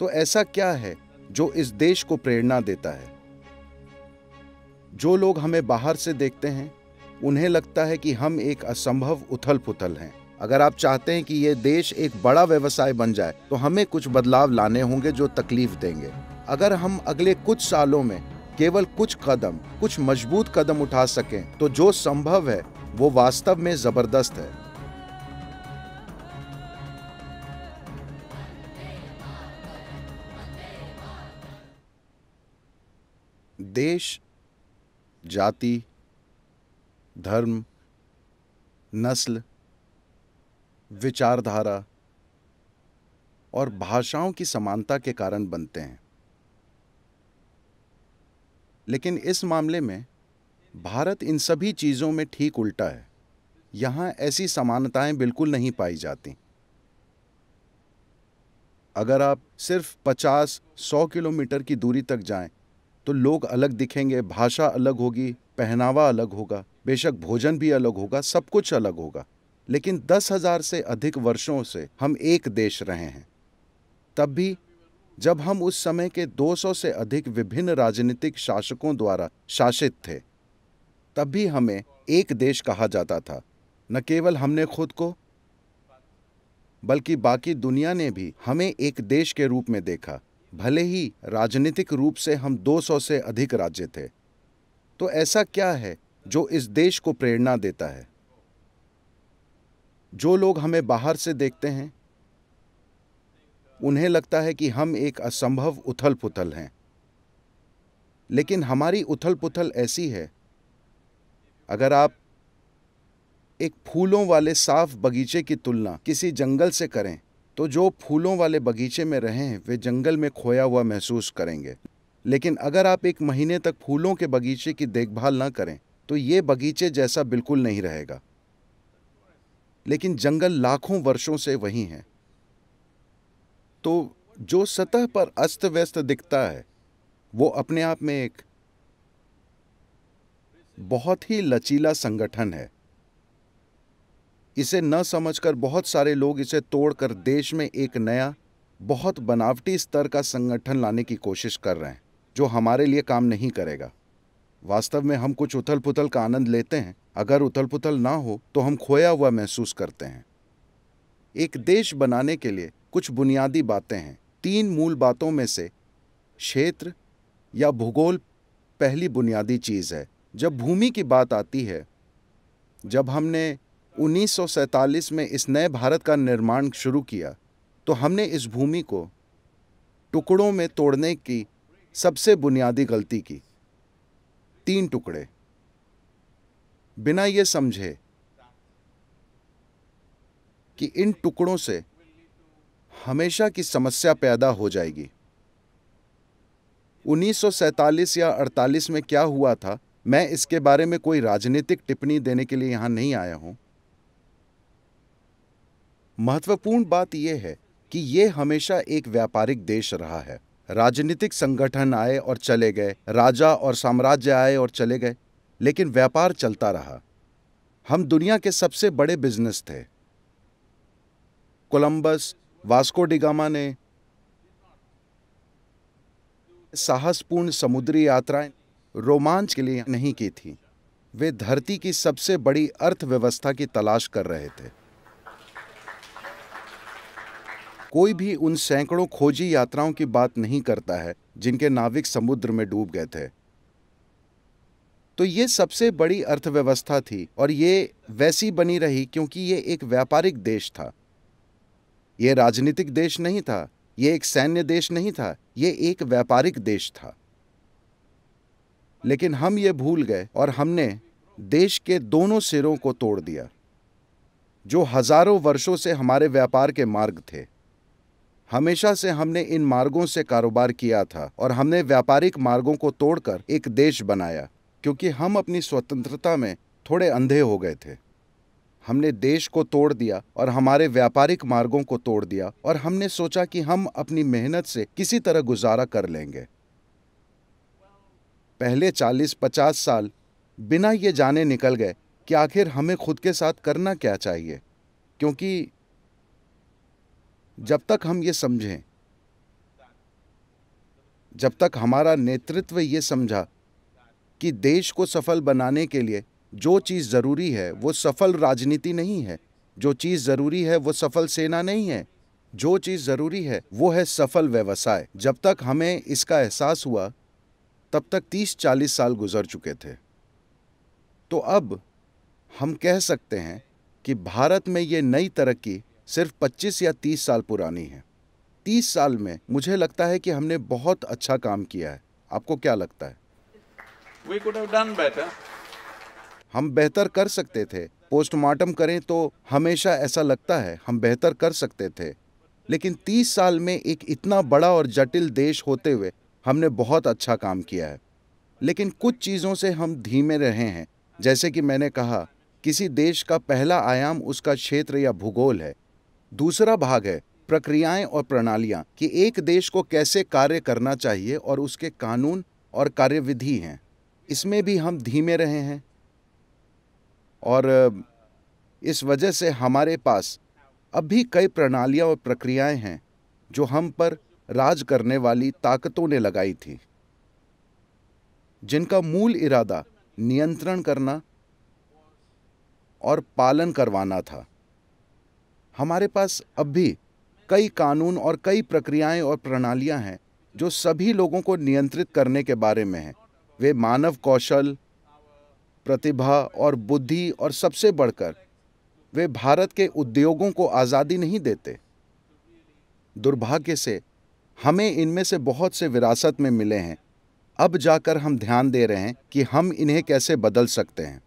तो ऐसा क्या है जो इस देश को प्रेरणा देता है जो लोग हमें बाहर से देखते हैं उन्हें लगता है कि हम एक असंभव उथल पुथल हैं अगर आप चाहते हैं कि ये देश एक बड़ा व्यवसाय बन जाए तो हमें कुछ बदलाव लाने होंगे जो तकलीफ देंगे अगर हम अगले कुछ सालों में केवल कुछ कदम कुछ मजबूत कदम उठा सकें तो जो संभव है वो वास्तव में जबरदस्त है देश जाति धर्म नस्ल विचारधारा और भाषाओं की समानता के कारण बनते हैं लेकिन इस मामले में भारत इन सभी चीज़ों में ठीक उल्टा है यहाँ ऐसी समानताएं बिल्कुल नहीं पाई जाती अगर आप सिर्फ 50-100 किलोमीटर की दूरी तक जाएं, तो लोग अलग दिखेंगे भाषा अलग होगी पहनावा अलग होगा बेशक भोजन भी अलग होगा सब कुछ अलग होगा लेकिन दस हजार से अधिक वर्षों से हम एक देश रहे हैं तब भी जब हम उस समय के 200 से अधिक विभिन्न राजनीतिक शासकों द्वारा शासित थे तब भी हमें एक देश कहा जाता था न केवल हमने खुद को बल्कि बाकी दुनिया ने भी हमें एक देश के रूप में देखा भले ही राजनीतिक रूप से हम 200 से अधिक राज्य थे तो ऐसा क्या है जो इस देश को प्रेरणा देता है जो लोग हमें बाहर से देखते हैं उन्हें लगता है कि हम एक असंभव उथल पुथल हैं लेकिन हमारी उथल पुथल ऐसी है अगर आप एक फूलों वाले साफ बगीचे की तुलना किसी जंगल से करें तो जो फूलों वाले बगीचे में रहें वे जंगल में खोया हुआ महसूस करेंगे लेकिन अगर आप एक महीने तक फूलों के बगीचे की देखभाल ना करें तो ये बगीचे जैसा बिल्कुल नहीं रहेगा लेकिन जंगल लाखों वर्षों से वही हैं तो जो सतह पर अस्त व्यस्त दिखता है वो अपने आप में एक बहुत ही लचीला संगठन है इसे न समझकर बहुत सारे लोग इसे तोड़कर देश में एक नया बहुत बनावटी स्तर का संगठन लाने की कोशिश कर रहे हैं जो हमारे लिए काम नहीं करेगा वास्तव में हम कुछ उथल पुथल का आनंद लेते हैं अगर उथल पुथल ना हो तो हम खोया हुआ महसूस करते हैं एक देश बनाने के लिए कुछ बुनियादी बातें हैं तीन मूल बातों में से क्षेत्र या भूगोल पहली बुनियादी चीज़ है जब भूमि की बात आती है जब हमने 1947 में इस नए भारत का निर्माण शुरू किया तो हमने इस भूमि को टुकड़ों में तोड़ने की सबसे बुनियादी गलती की तीन टुकड़े बिना ये समझे कि इन टुकड़ों से हमेशा की समस्या पैदा हो जाएगी 1947 या 48 में क्या हुआ था मैं इसके बारे में कोई राजनीतिक टिप्पणी देने के लिए यहां नहीं आया हूं महत्वपूर्ण बात यह है कि ये हमेशा एक व्यापारिक देश रहा है राजनीतिक संगठन आए और चले गए राजा और साम्राज्य आए और चले गए लेकिन व्यापार चलता रहा हम दुनिया के सबसे बड़े बिजनेस थे कोलंबस वास्को डिगामा ने साहसपूर्ण समुद्री यात्राएं रोमांच के लिए नहीं की थी वे धरती की सबसे बड़ी अर्थव्यवस्था की तलाश कर रहे थे कोई भी उन सैकड़ों खोजी यात्राओं की बात नहीं करता है जिनके नाविक समुद्र में डूब गए थे तो ये सबसे बड़ी अर्थव्यवस्था थी और ये वैसी बनी रही क्योंकि ये एक व्यापारिक देश था ये राजनीतिक देश नहीं था ये एक सैन्य देश नहीं था ये एक व्यापारिक देश था लेकिन हम ये भूल गए और हमने देश के दोनों सिरों को तोड़ दिया जो हजारों वर्षों से हमारे व्यापार के मार्ग थे हमेशा से हमने इन मार्गों से कारोबार किया था और हमने व्यापारिक मार्गों को तोड़कर एक देश बनाया क्योंकि हम अपनी स्वतंत्रता में थोड़े अंधे हो गए थे हमने देश को तोड़ दिया और हमारे व्यापारिक मार्गों को तोड़ दिया और हमने सोचा कि हम अपनी मेहनत से किसी तरह गुजारा कर लेंगे पहले 40-50 साल बिना ये जाने निकल गए कि आखिर हमें खुद के साथ करना क्या चाहिए क्योंकि जब तक हम ये समझें जब तक हमारा नेतृत्व ये समझा कि देश को सफल बनाने के लिए जो चीज़ ज़रूरी है वो सफल राजनीति नहीं है जो चीज़ ज़रूरी है वो सफल सेना नहीं है जो चीज़ ज़रूरी है वो है सफल व्यवसाय जब तक हमें इसका एहसास हुआ तब तक 30-40 साल गुजर चुके थे तो अब हम कह सकते हैं कि भारत में ये नई तरक्की सिर्फ 25 या 30 साल पुरानी है 30 साल में मुझे लगता है कि हमने बहुत अच्छा काम किया है आपको क्या लगता है We could have done better. हम बेहतर कर सकते थे पोस्टमार्टम करें तो हमेशा ऐसा लगता है हम बेहतर कर सकते थे लेकिन 30 साल में एक इतना बड़ा और जटिल देश होते हुए हमने बहुत अच्छा काम किया है लेकिन कुछ चीज़ों से हम धीमे रहे हैं जैसे कि मैंने कहा किसी देश का पहला आयाम उसका क्षेत्र या भूगोल है दूसरा भाग है प्रक्रियाएं और प्रणालियां कि एक देश को कैसे कार्य करना चाहिए और उसके कानून और कार्यविधि हैं इसमें भी हम धीमे रहे हैं और इस वजह से हमारे पास अब भी कई प्रणालियां और प्रक्रियाएं हैं जो हम पर राज करने वाली ताकतों ने लगाई थी जिनका मूल इरादा नियंत्रण करना और पालन करवाना था हमारे पास अब भी कई कानून और कई प्रक्रियाएं और प्रणालियां हैं जो सभी लोगों को नियंत्रित करने के बारे में हैं वे मानव कौशल प्रतिभा और बुद्धि और सबसे बढ़कर वे भारत के उद्योगों को आज़ादी नहीं देते दुर्भाग्य से हमें इनमें से बहुत से विरासत में मिले हैं अब जाकर हम ध्यान दे रहे हैं कि हम इन्हें कैसे बदल सकते हैं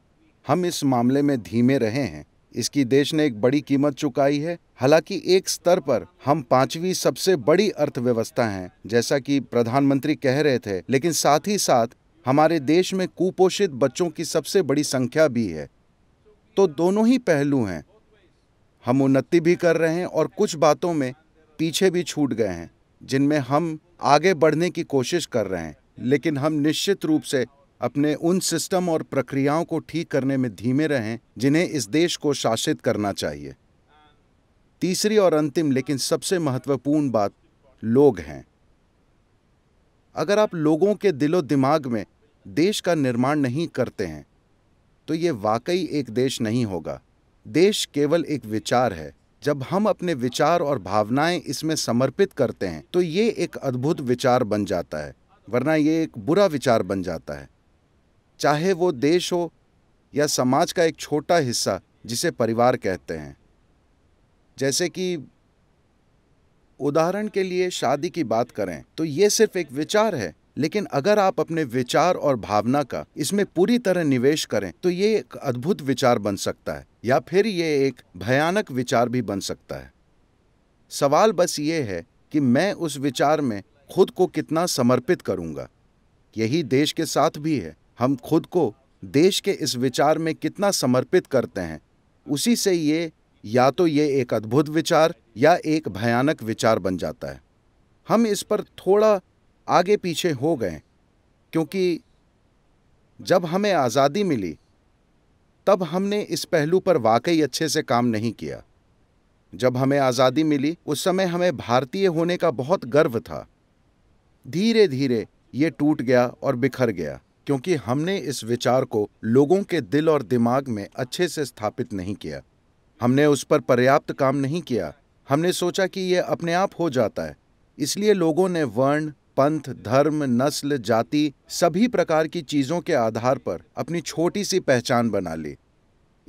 हम इस मामले में धीमे रहे हैं इसकी देश ने एक बड़ी कीमत चुकाई है हालांकि एक स्तर पर हम पांचवी सबसे बड़ी अर्थव्यवस्था हैं जैसा कि प्रधानमंत्री कह रहे थे लेकिन साथ ही साथ हमारे देश में कुपोषित बच्चों की सबसे बड़ी संख्या भी है तो दोनों ही पहलू हैं हम उन्नति भी कर रहे हैं और कुछ बातों में पीछे भी छूट गए हैं जिनमें हम आगे बढ़ने की कोशिश कर रहे हैं लेकिन हम निश्चित रूप से अपने उन सिस्टम और प्रक्रियाओं को ठीक करने में धीमे रहें जिन्हें इस देश को शासित करना चाहिए तीसरी और अंतिम लेकिन सबसे महत्वपूर्ण बात लोग हैं अगर आप लोगों के दिलो दिमाग में देश का निर्माण नहीं करते हैं तो ये वाकई एक देश नहीं होगा देश केवल एक विचार है जब हम अपने विचार और भावनाएं इसमें समर्पित करते हैं तो ये एक अद्भुत विचार बन जाता है वरना ये एक बुरा विचार बन जाता है चाहे वो देश हो या समाज का एक छोटा हिस्सा जिसे परिवार कहते हैं जैसे कि उदाहरण के लिए शादी की बात करें तो ये सिर्फ एक विचार है लेकिन अगर आप अपने विचार और भावना का इसमें पूरी तरह निवेश करें तो ये एक अद्भुत विचार बन सकता है या फिर ये एक भयानक विचार भी बन सकता है सवाल बस ये है कि मैं उस विचार में खुद को कितना समर्पित करूंगा यही देश के साथ भी है हम खुद को देश के इस विचार में कितना समर्पित करते हैं उसी से ये या तो ये एक अद्भुत विचार या एक भयानक विचार बन जाता है हम इस पर थोड़ा आगे पीछे हो गए क्योंकि जब हमें आज़ादी मिली तब हमने इस पहलू पर वाकई अच्छे से काम नहीं किया जब हमें आज़ादी मिली उस समय हमें भारतीय होने का बहुत गर्व था धीरे धीरे ये टूट गया और बिखर गया क्योंकि हमने इस विचार को लोगों के दिल और दिमाग में अच्छे से स्थापित नहीं किया हमने उस पर पर्याप्त काम नहीं किया हमने सोचा कि यह अपने आप हो जाता है इसलिए लोगों ने वर्ण पंथ धर्म नस्ल जाति सभी प्रकार की चीज़ों के आधार पर अपनी छोटी सी पहचान बना ली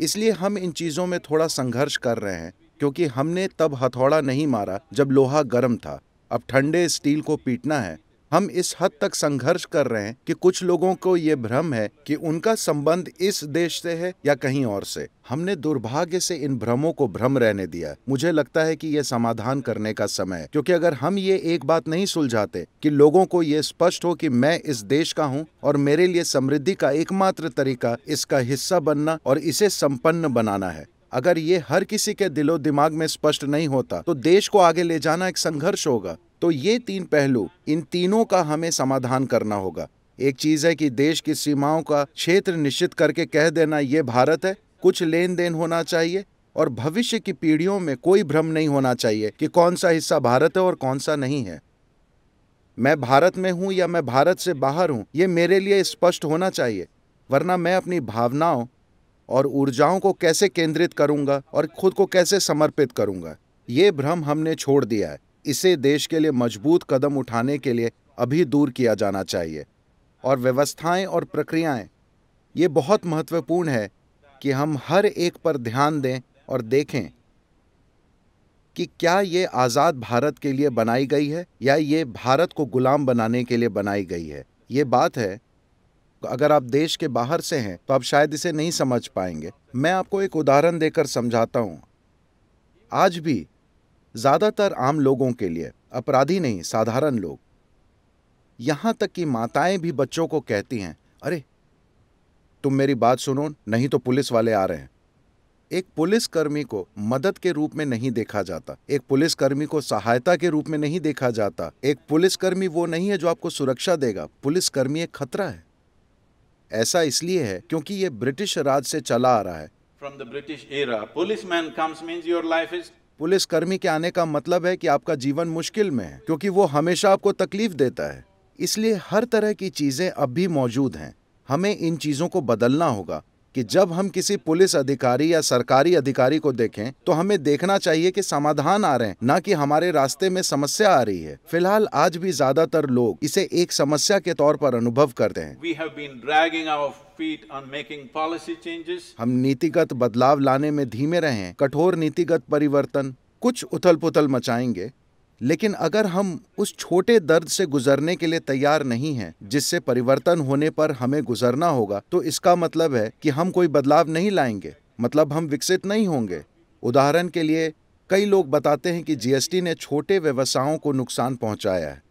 इसलिए हम इन चीज़ों में थोड़ा संघर्ष कर रहे हैं क्योंकि हमने तब हथौड़ा नहीं मारा जब लोहा गर्म था अब ठंडे स्टील को पीटना है हम इस हद तक संघर्ष कर रहे हैं कि कुछ लोगों को ये भ्रम है कि उनका संबंध इस देश से है या कहीं और से हमने दुर्भाग्य से इन भ्रमों को भ्रम रहने दिया मुझे लगता है कि यह समाधान करने का समय है क्योंकि अगर हम ये एक बात नहीं सुलझाते कि लोगों को ये स्पष्ट हो कि मैं इस देश का हूँ और मेरे लिए समृद्धि का एकमात्र तरीका इसका हिस्सा बनना और इसे संपन्न बनाना है अगर ये हर किसी के दिलो दिमाग में स्पष्ट नहीं होता तो देश को आगे ले जाना एक संघर्ष होगा तो ये तीन पहलू इन तीनों का हमें समाधान करना होगा एक चीज़ है कि देश की सीमाओं का क्षेत्र निश्चित करके कह देना ये भारत है कुछ लेन देन होना चाहिए और भविष्य की पीढ़ियों में कोई भ्रम नहीं होना चाहिए कि कौन सा हिस्सा भारत है और कौन सा नहीं है मैं भारत में हूं या मैं भारत से बाहर हूं ये मेरे लिए स्पष्ट होना चाहिए वरना मैं अपनी भावनाओं और ऊर्जाओं को कैसे केंद्रित करूंगा और खुद को कैसे समर्पित करूंगा ये भ्रम हमने छोड़ दिया है इसे देश के लिए मजबूत कदम उठाने के लिए अभी दूर किया जाना चाहिए और व्यवस्थाएं और प्रक्रियाएं ये बहुत महत्वपूर्ण है कि हम हर एक पर ध्यान दें और देखें कि क्या ये आज़ाद भारत के लिए बनाई गई है या ये भारत को गुलाम बनाने के लिए बनाई गई है ये बात है अगर आप देश के बाहर से हैं तो आप शायद इसे नहीं समझ पाएंगे मैं आपको एक उदाहरण देकर समझाता हूँ आज भी ज़्यादातर आम लोगों के लिए अपराधी नहीं साधारण लोग यहाँ तक कि माताएं भी बच्चों को कहती हैं अरे तुम मेरी बात सुनो नहीं तो पुलिस वाले आ रहे हैं एक पुलिसकर्मी को मदद के रूप में नहीं देखा जाता एक पुलिसकर्मी को सहायता के रूप में नहीं देखा जाता एक पुलिसकर्मी वो नहीं है जो आपको सुरक्षा देगा पुलिसकर्मी एक खतरा है ऐसा इसलिए है क्योंकि ये ब्रिटिश राज से चला आ रहा है from the British era man comes means your life is पुलिसकर्मी के आने का मतलब है कि आपका जीवन मुश्किल में है क्योंकि वो हमेशा आपको तकलीफ देता है इसलिए हर तरह की चीज़ें अब भी मौजूद हैं हमें इन चीज़ों को बदलना होगा कि जब हम किसी पुलिस अधिकारी या सरकारी अधिकारी को देखें तो हमें देखना चाहिए कि समाधान आ रहे हैं ना कि हमारे रास्ते में समस्या आ रही है फिलहाल आज भी ज्यादातर लोग इसे एक समस्या के तौर पर अनुभव करते हैं हम नीतिगत बदलाव लाने में धीमे रहे कठोर नीतिगत परिवर्तन कुछ उथल पुथल मचाएंगे लेकिन अगर हम उस छोटे दर्द से गुजरने के लिए तैयार नहीं हैं जिससे परिवर्तन होने पर हमें गुजरना होगा तो इसका मतलब है कि हम कोई बदलाव नहीं लाएंगे मतलब हम विकसित नहीं होंगे उदाहरण के लिए कई लोग बताते हैं कि जीएसटी ने छोटे व्यवसायों को नुकसान पहुंचाया है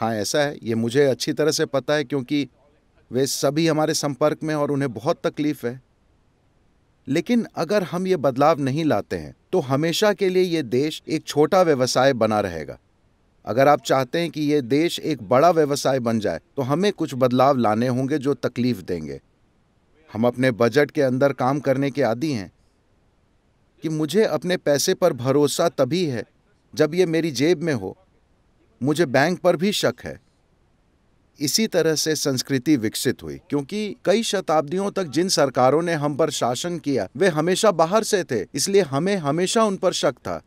हाँ ऐसा है ये मुझे अच्छी तरह से पता है क्योंकि वे सभी हमारे संपर्क में और उन्हें बहुत तकलीफ है लेकिन अगर हम ये बदलाव नहीं लाते हैं तो हमेशा के लिए ये देश एक छोटा व्यवसाय बना रहेगा अगर आप चाहते हैं कि ये देश एक बड़ा व्यवसाय बन जाए तो हमें कुछ बदलाव लाने होंगे जो तकलीफ देंगे हम अपने बजट के अंदर काम करने के आदि हैं कि मुझे अपने पैसे पर भरोसा तभी है जब ये मेरी जेब में हो मुझे बैंक पर भी शक है इसी तरह से संस्कृति विकसित हुई क्योंकि कई शताब्दियों तक जिन सरकारों ने हम पर शासन किया वे हमेशा बाहर से थे इसलिए हमें हमेशा उन पर शक था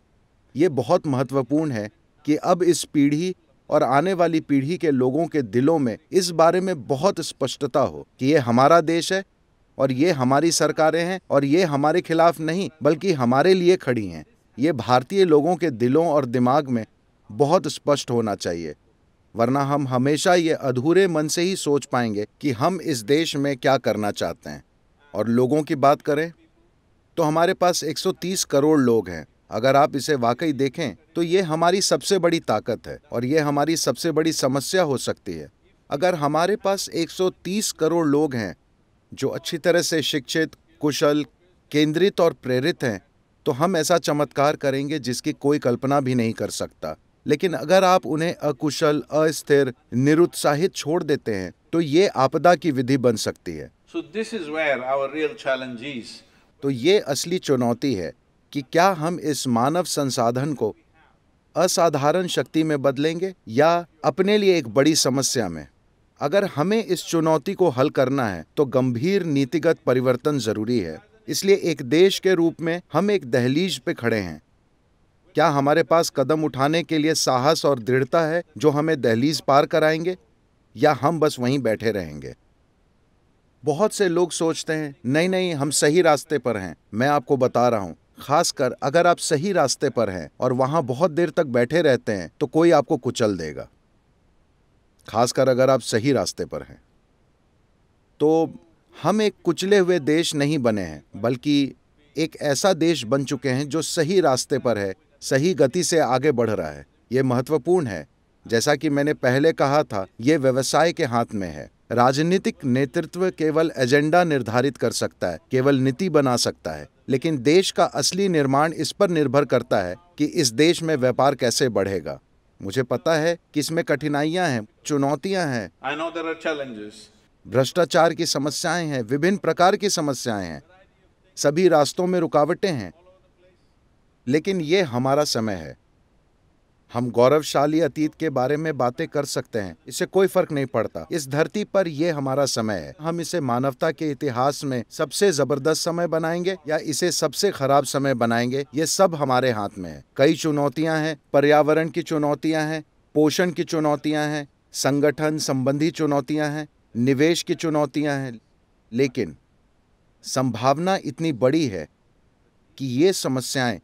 ये बहुत महत्वपूर्ण है कि अब इस पीढ़ी और आने वाली पीढ़ी के लोगों के दिलों में इस बारे में बहुत स्पष्टता हो कि ये हमारा देश है और ये हमारी सरकारें हैं और ये हमारे खिलाफ नहीं बल्कि हमारे लिए खड़ी हैं ये भारतीय लोगों के दिलों और दिमाग में बहुत स्पष्ट होना चाहिए वरना हम हमेशा ये अधूरे मन से ही सोच पाएंगे कि हम इस देश में क्या करना चाहते हैं और लोगों की बात करें तो हमारे पास 130 करोड़ लोग हैं अगर आप इसे वाकई देखें तो ये हमारी सबसे बड़ी ताकत है और ये हमारी सबसे बड़ी समस्या हो सकती है अगर हमारे पास 130 करोड़ लोग हैं जो अच्छी तरह से शिक्षित कुशल केंद्रित और प्रेरित हैं तो हम ऐसा चमत्कार करेंगे जिसकी कोई कल्पना भी नहीं कर सकता लेकिन अगर आप उन्हें अकुशल अस्थिर निरुत्साहित छोड़ देते हैं तो ये आपदा की विधि बन सकती है so तो ये असली चुनौती है कि क्या हम इस मानव संसाधन को असाधारण शक्ति में बदलेंगे या अपने लिए एक बड़ी समस्या में अगर हमें इस चुनौती को हल करना है तो गंभीर नीतिगत परिवर्तन जरूरी है इसलिए एक देश के रूप में हम एक दहलीज पे खड़े हैं क्या हमारे पास कदम उठाने के लिए साहस और दृढ़ता है जो हमें दहलीज पार कराएंगे या हम बस वहीं बैठे रहेंगे बहुत से लोग सोचते हैं नहीं नहीं हम सही रास्ते पर हैं मैं आपको बता रहा हूं खासकर अगर आप सही रास्ते पर हैं और वहां बहुत देर तक बैठे रहते हैं तो कोई आपको कुचल देगा खासकर अगर आप सही रास्ते पर हैं तो हम एक कुचले हुए देश नहीं बने हैं बल्कि एक ऐसा देश बन चुके हैं जो सही रास्ते पर है सही गति से आगे बढ़ रहा है ये महत्वपूर्ण है जैसा कि मैंने पहले कहा था ये व्यवसाय के हाथ में है राजनीतिक नेतृत्व केवल एजेंडा निर्धारित कर सकता है केवल नीति बना सकता है लेकिन देश का असली निर्माण इस पर निर्भर करता है कि इस देश में व्यापार कैसे बढ़ेगा मुझे पता है कि इसमें कठिनाइयां हैं चुनौतियां हैं भ्रष्टाचार की समस्याएं हैं विभिन्न प्रकार की समस्याएं हैं सभी रास्तों में रुकावटें हैं लेकिन ये हमारा समय है हम गौरवशाली अतीत के बारे में बातें कर सकते हैं इसे कोई फर्क नहीं पड़ता इस धरती पर यह हमारा समय है हम इसे मानवता के इतिहास में सबसे जबरदस्त समय बनाएंगे या इसे सबसे खराब समय बनाएंगे ये सब हमारे हाथ में है कई चुनौतियां हैं पर्यावरण की चुनौतियां हैं पोषण की चुनौतियां हैं संगठन संबंधी चुनौतियां हैं निवेश की चुनौतियां हैं लेकिन संभावना इतनी बड़ी है कि ये समस्याएं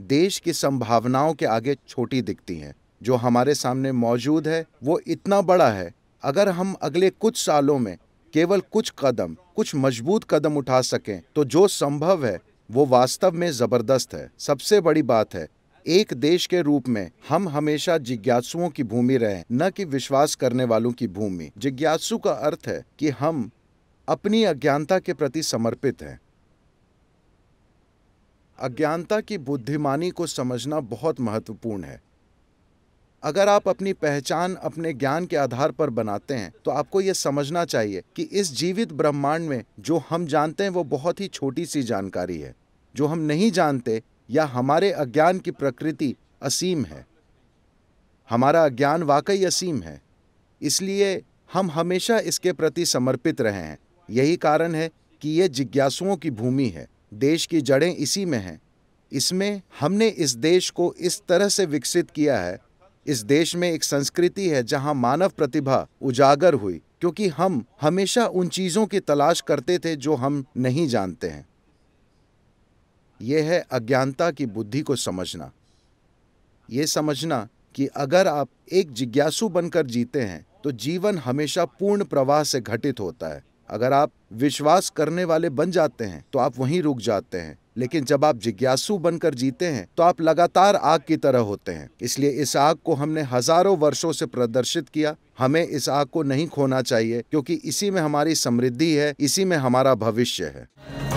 देश की संभावनाओं के आगे छोटी दिखती हैं जो हमारे सामने मौजूद है वो इतना बड़ा है अगर हम अगले कुछ सालों में केवल कुछ कदम कुछ मजबूत कदम उठा सकें तो जो संभव है वो वास्तव में ज़बरदस्त है सबसे बड़ी बात है एक देश के रूप में हम हमेशा जिज्ञासुओं की भूमि रहे न कि विश्वास करने वालों की भूमि जिज्ञासु का अर्थ है कि हम अपनी अज्ञानता के प्रति समर्पित हैं अज्ञानता की बुद्धिमानी को समझना बहुत महत्वपूर्ण है अगर आप अपनी पहचान अपने ज्ञान के आधार पर बनाते हैं तो आपको यह समझना चाहिए कि इस जीवित ब्रह्मांड में जो हम जानते हैं वो बहुत ही छोटी सी जानकारी है जो हम नहीं जानते या हमारे अज्ञान की प्रकृति असीम है हमारा अज्ञान वाकई असीम है इसलिए हम हमेशा इसके प्रति समर्पित रहे हैं यही कारण है कि ये जिज्ञासुओं की भूमि है देश की जड़ें इसी में हैं इसमें हमने इस देश को इस तरह से विकसित किया है इस देश में एक संस्कृति है जहां मानव प्रतिभा उजागर हुई क्योंकि हम हमेशा उन चीज़ों की तलाश करते थे जो हम नहीं जानते हैं यह है अज्ञानता की बुद्धि को समझना ये समझना कि अगर आप एक जिज्ञासु बनकर जीते हैं तो जीवन हमेशा पूर्ण प्रवाह से घटित होता है अगर आप विश्वास करने वाले बन जाते हैं तो आप वहीं रुक जाते हैं लेकिन जब आप जिज्ञासु बनकर जीते हैं तो आप लगातार आग की तरह होते हैं इसलिए इस आग को हमने हजारों वर्षों से प्रदर्शित किया हमें इस आग को नहीं खोना चाहिए क्योंकि इसी में हमारी समृद्धि है इसी में हमारा भविष्य है